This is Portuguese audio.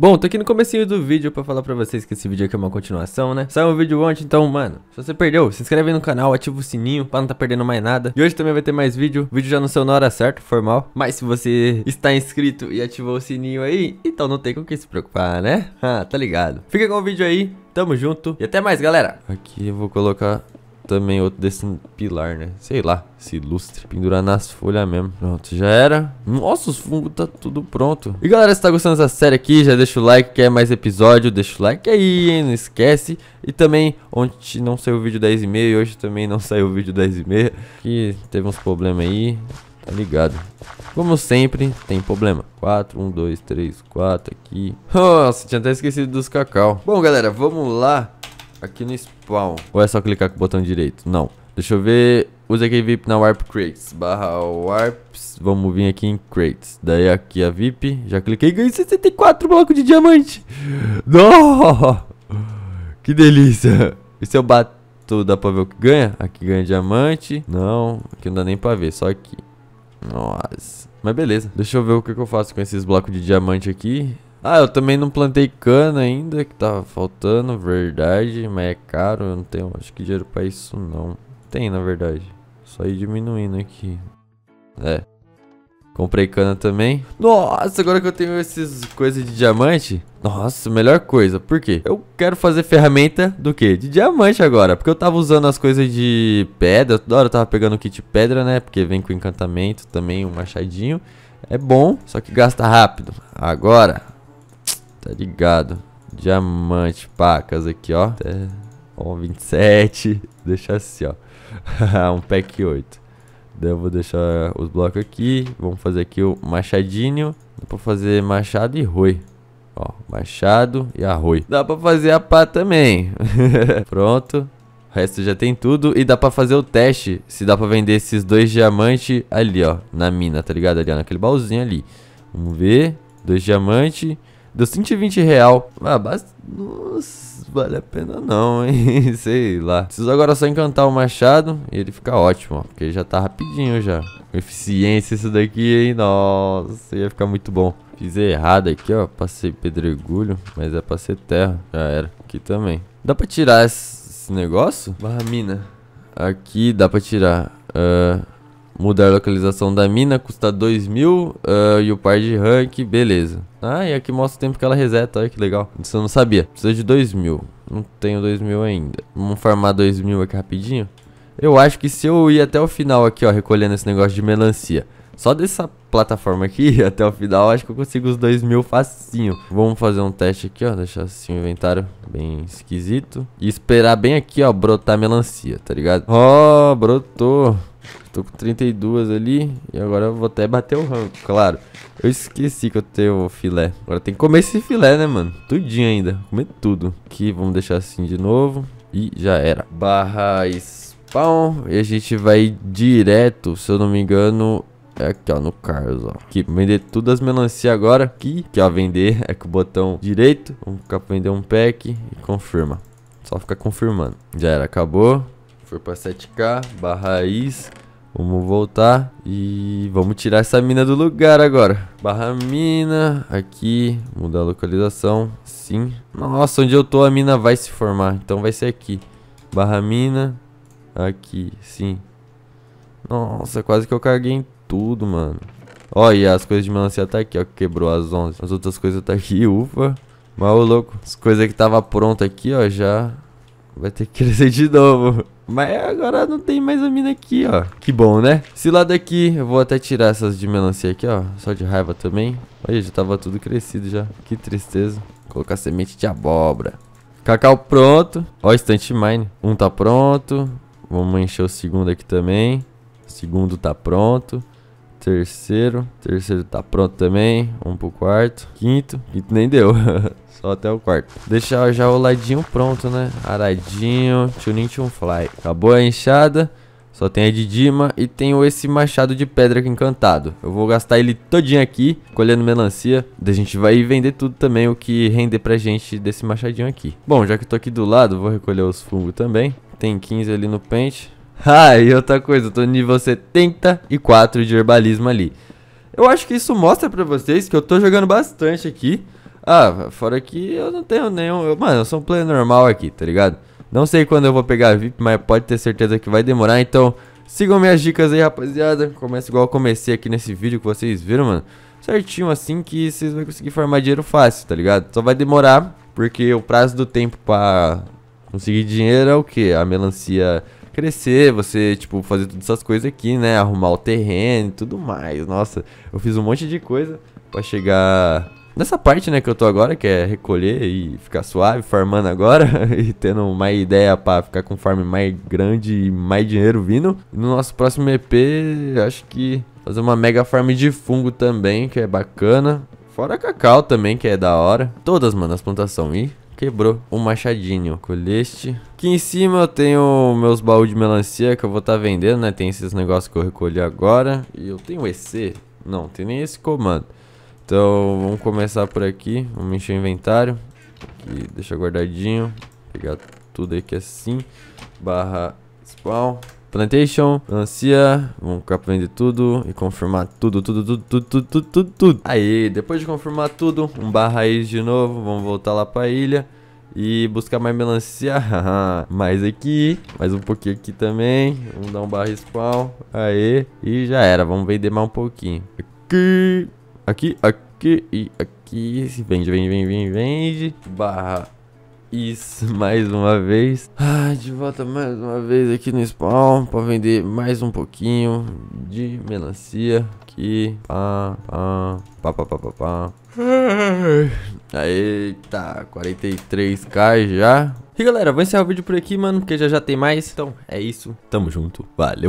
Bom, tô aqui no comecinho do vídeo pra falar pra vocês que esse vídeo aqui é uma continuação, né? Saiu um vídeo ontem, então, mano, se você perdeu, se inscreve aí no canal, ativa o sininho pra não tá perdendo mais nada. E hoje também vai ter mais vídeo, o vídeo já não saiu na hora certa, formal. Mas se você está inscrito e ativou o sininho aí, então não tem com o que se preocupar, né? Ah, tá ligado. Fica com o vídeo aí, tamo junto e até mais, galera. Aqui eu vou colocar também outro desse pilar, né? Sei lá, esse lustre. Pendurar nas folhas mesmo. Pronto, já era. Nossa, os fungos tá tudo pronto. E galera, se tá gostando dessa série aqui, já deixa o like, quer mais episódio, deixa o like aí, hein? Não esquece. E também, ontem não saiu o vídeo 10 e meia, e hoje também não saiu o vídeo 10 e meia. Que teve uns problemas aí, tá ligado? Como sempre, tem problema. 4, 1, 2, 3, 4 aqui. Nossa, tinha até esquecido dos cacau. Bom, galera, vamos lá Aqui no spawn. Ou é só clicar com o botão direito? Não. Deixa eu ver. Usa aqui VIP na Warp Crates. Barra Warps. Vamos vir aqui em Crates. Daí aqui a VIP. Já cliquei. Ganhei 64 blocos de diamante. Não! Que delícia. E se eu bato, dá pra ver o que ganha? Aqui ganha diamante. Não, aqui não dá nem pra ver. Só aqui. Nossa. Mas beleza. Deixa eu ver o que, que eu faço com esses blocos de diamante aqui. Ah, eu também não plantei cana ainda, que tava faltando, verdade, mas é caro, eu não tenho, acho que dinheiro pra isso não. Tem, na verdade. Só ir diminuindo aqui. É. Comprei cana também. Nossa, agora que eu tenho essas coisas de diamante. Nossa, melhor coisa. Por quê? Eu quero fazer ferramenta do quê? De diamante agora. Porque eu tava usando as coisas de pedra. Toda hora eu tava pegando o kit pedra, né? Porque vem com encantamento também, um machadinho. É bom, só que gasta rápido. Agora, Tá ligado. Diamante, pacas aqui, ó. Até, ó, 27. Deixa assim, ó. um pack 8. Daí eu vou deixar os blocos aqui. Vamos fazer aqui o machadinho. Dá pra fazer machado e roi. Ó, machado e arroi. Dá pra fazer a pá também. Pronto. O resto já tem tudo. E dá pra fazer o teste se dá pra vender esses dois diamantes ali, ó. Na mina, tá ligado? Ali, ó, naquele baúzinho ali. Vamos ver. Dois diamantes. Deu 120 real. Ah, basta... Nossa, vale a pena não, hein? Sei lá. Preciso agora só encantar o machado e ele fica ótimo, ó. Porque já tá rapidinho já. Com eficiência isso daqui, hein? Nossa, ia ficar muito bom. Fiz errado aqui, ó. Passei pedregulho, mas é pra ser terra. Já era. Aqui também. Dá pra tirar esse negócio? Barra mina. Aqui dá pra tirar. Ahn... Uh... Mudar a localização da mina, custa 2000 uh, ah, e o par de rank, beleza. Ah, e aqui mostra o tempo que ela reseta, olha que legal. Isso eu não sabia. Precisa de mil. Não tenho mil ainda. Vamos farmar mil aqui rapidinho. Eu acho que se eu ir até o final aqui, ó, recolhendo esse negócio de melancia. Só dessa plataforma aqui até o final, acho que eu consigo os mil facinho. Vamos fazer um teste aqui, ó. Deixar assim o inventário bem esquisito. E esperar bem aqui, ó, brotar melancia, tá ligado? Ó, oh, brotou. Tô com 32 ali. E agora eu vou até bater o rango, claro. Eu esqueci que eu tenho filé. Agora tem que comer esse filé, né, mano? Tudinho ainda. Comer tudo. Aqui, vamos deixar assim de novo. E já era. Barra spawn. E a gente vai direto, se eu não me engano... É aqui, ó, no Carlos, ó. Aqui, vender tudo as melancias agora. Aqui, que ó, vender. É com o botão direito. Vamos ficar pra vender um pack e confirma. Só ficar confirmando. Já era, acabou. Foi pra 7k, barra is. Vamos voltar e vamos tirar essa mina do lugar agora. Barra mina, aqui, mudar a localização, sim. Nossa, onde eu tô a mina vai se formar, então vai ser aqui. Barra mina, aqui, sim. Nossa, quase que eu carguei em tudo, mano. Olha as coisas de melancia tá aqui, ó, quebrou as 11. As outras coisas tá aqui, ufa. Mas, louco, as coisas que tava pronta aqui, ó, já Vai ter que crescer de novo. Mas agora não tem mais a mina aqui, ó. Que bom, né? Esse lado aqui, eu vou até tirar essas de melancia aqui, ó. Só de raiva também. Olha, já tava tudo crescido já. Que tristeza. colocar semente de abóbora. Cacau pronto. Ó, estante mine. Um tá pronto. Vamos encher o segundo aqui também. O segundo tá pronto terceiro. Terceiro tá pronto também. Vamos pro quarto. Quinto. Quinto nem deu. Só até o quarto. Deixar já o ladinho pronto, né? Aradinho. Tuning to fly. Acabou a enxada. Só tem a de Dima e tenho esse machado de pedra aqui encantado. Eu vou gastar ele todinho aqui, colhendo melancia. Daí a gente vai vender tudo também, o que render pra gente desse machadinho aqui. Bom, já que eu tô aqui do lado, vou recolher os fungos também. Tem 15 ali no pente. Ah, e outra coisa, eu tô no nível 74 de herbalismo ali. Eu acho que isso mostra pra vocês que eu tô jogando bastante aqui. Ah, fora que eu não tenho nenhum... Eu, mano, eu sou um player normal aqui, tá ligado? Não sei quando eu vou pegar a VIP, mas pode ter certeza que vai demorar, então... Sigam minhas dicas aí, rapaziada. Começa igual eu comecei aqui nesse vídeo que vocês viram, mano. Certinho assim que vocês vão conseguir farmar dinheiro fácil, tá ligado? Só vai demorar, porque o prazo do tempo pra conseguir dinheiro é o quê? A melancia crescer, você, tipo, fazer todas essas coisas aqui, né? Arrumar o terreno e tudo mais. Nossa, eu fiz um monte de coisa para chegar nessa parte, né, que eu tô agora, que é recolher e ficar suave, farmando agora e tendo mais ideia para ficar com farm mais grande e mais dinheiro vindo. No nosso próximo EP, acho que fazer uma mega farm de fungo também, que é bacana. Fora cacau também, que é da hora. Todas, mano, as plantações. E quebrou o um machadinho. Colete. Aqui em cima eu tenho meus baús de melancia que eu vou estar tá vendendo, né? Tem esses negócios que eu recolhi agora. E eu tenho EC. Não, tem nem esse comando. Então, vamos começar por aqui. Vamos encher o inventário. Aqui, deixa guardadinho. Pegar tudo aqui assim. É Barra spawn. Plantation, Ancia, vamos ficar vendo tudo e confirmar tudo, tudo, tudo, tudo, tudo, tudo, tudo, tudo. Aí, depois de confirmar tudo, um barra raiz de novo, vamos voltar lá pra ilha e buscar mais melancia. mais aqui, mais um pouquinho aqui também, vamos dar um barra spawn, aí, e já era, vamos vender mais um pouquinho. Aqui, aqui, aqui e aqui, vende, vende, vende, vende, vende, barra isso, mais uma vez. Ah, de volta mais uma vez aqui no spawn para vender mais um pouquinho de melancia. Aqui, pá, pá, pá, pá, pá, pá, pá. Aí, tá, 43k já. E galera, vou encerrar o vídeo por aqui, mano, porque já já tem mais. Então, é isso. Tamo junto. Valeu.